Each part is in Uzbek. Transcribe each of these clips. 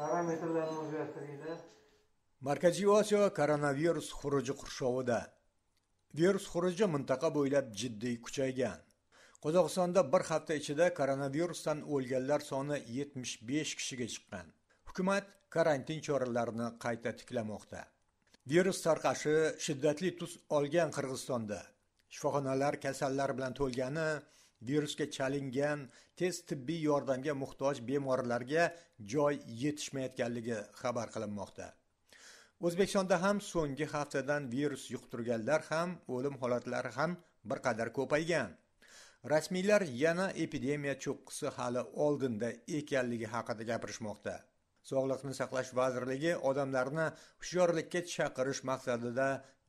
parametrlarni o'zgartiringlar markaziy osiyo koronavirus xuruji qurshovida virus xuruji mintaqa bo'ylab jiddiy kuchaygan qozog'istonda bir hafta ichida koronavirusdan o'lganlar soni 75 kishiga chiqqan hukumat karantin choralarini qayta tiklamoqda virus tarqashi shiddatli tus olgan qirg'izistonda shifoxonalar kasallar bilan to'lgani virusga chalingan tez tibbiy yordamga muhtoj bemorlarga joy yetishmayotganligi xabar qilinmoqda o'zbekistonda ham so'nggi haftadan virus yuqtirganlar ham o'lim holatlari ham bir qadar ko'paygan rasmiylar yana epidemiya cho'qqisi hali oldinda ekanligi haqida gapirishmoqda sog'liqni saqlash vazirligi odamlarni hushyorlikka chaqirish maqsadida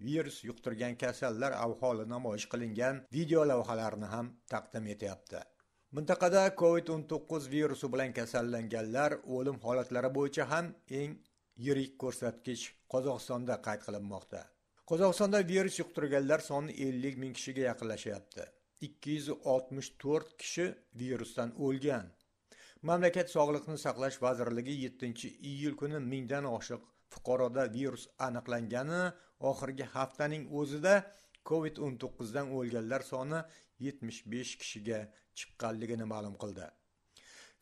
virus yuqtirgan kasallar ahvoli namoyish qilingan video lavhalarni ham taqdim etyapti mintaqada covid 19 virusi bilan kasallanganlar o'lim holatlari bo'yicha ham eng yirik ko'rsatkich qozog'istonda qayd qilinmoqda qozog'istonda virus yuqtirganlar soni ellik ming kishiga yaqinlashyapti ikki yuz oltmish to'rt kishi virusdan o'lgan mamlakat sog'liqni saqlash vazirligi 7 iyul kuni mingdan oshiq fuqaroda virus aniqlangani oxirgi haftaning o'zida covid 19 dan o'lganlar soni 75 kishiga chiqqanligini ma'lum qildi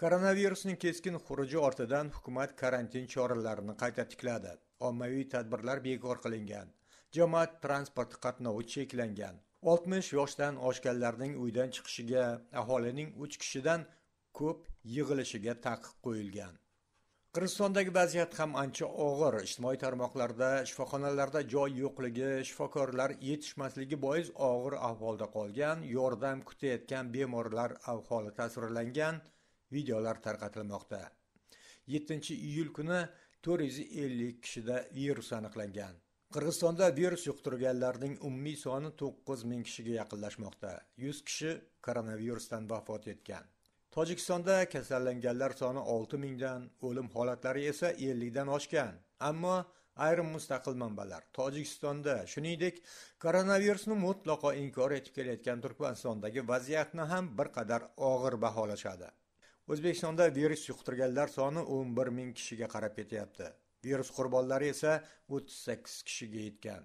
koronavirusning keskin xuruji ortidan hukumat karantin choralarini qayta tikladi ommaviy tadbirlar bekor qilingan jamoat transporti qatnovi cheklangan 60 yoshdan oshganlarning uydan chiqishiga aholining 3 kishidan ko'p yig'ilishiga taqiq qo'yilgan qirg'izistondagi vaziyat ham ancha og'ir ijtimoiy tarmoqlarda shifoxonalarda joy yo'qligi shifokorlar yetishmasligi bois og'ir ahvolda qolgan yordam kutayotgan bemorlar ahvoli tasvirlangan videolar tarqatilmoqda 7 iyul kuni 450 kishida virus aniqlangan qirg'izistonda virus yuqtirganlarning umumiy soni 9000 kishiga yaqinlashmoqda 100 kishi koronavirusdan vafot etgan tojikistonda kasallanganlar soni olti mingdan o'lim holatlari esa ellikdan oshgan ammo ayrim mustaqil manbalar tojikistonda shuningdek koronavirusni mutlaqo inkor etib kelayotgan turkmanistondagi vaziyatni ham bir qadar og'ir baholashadi o'zbekistonda virus yuqtirganlar soni o'n bir ming kishiga qarab ketyapti virus qurbonlari esa o'ttiz sakkiz kishiga yetgan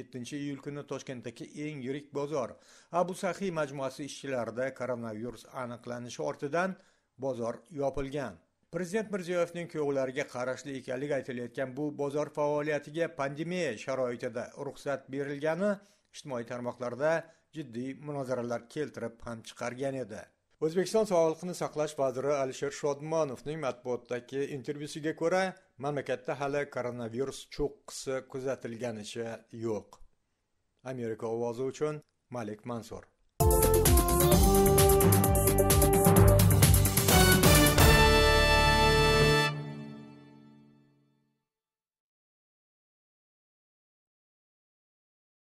7 iyul kuni toshkentdagi eng yirik bozor abu sahiy majmuasi ishchilarida koronavirus aniqlanishi ortidan bozor yopilgan prezident mirziyoyevning kuyovlariga qarashli ekanligi aytilayotgan bu bozor faoliyatiga pandemiya sharoitida ruxsat berilgani ijtimoiy tarmoqlarda jiddiy munozaralar keltirib ham chiqargan edi o'zbekiston sog'liqni saqlash vaziri alisher shodmonovning matbuotdagi intervyusiga ko'ra mamlakatda hali koronavirus cho'qqisi kuzatilganicha yo'q amerika ovozi uchun malik mansur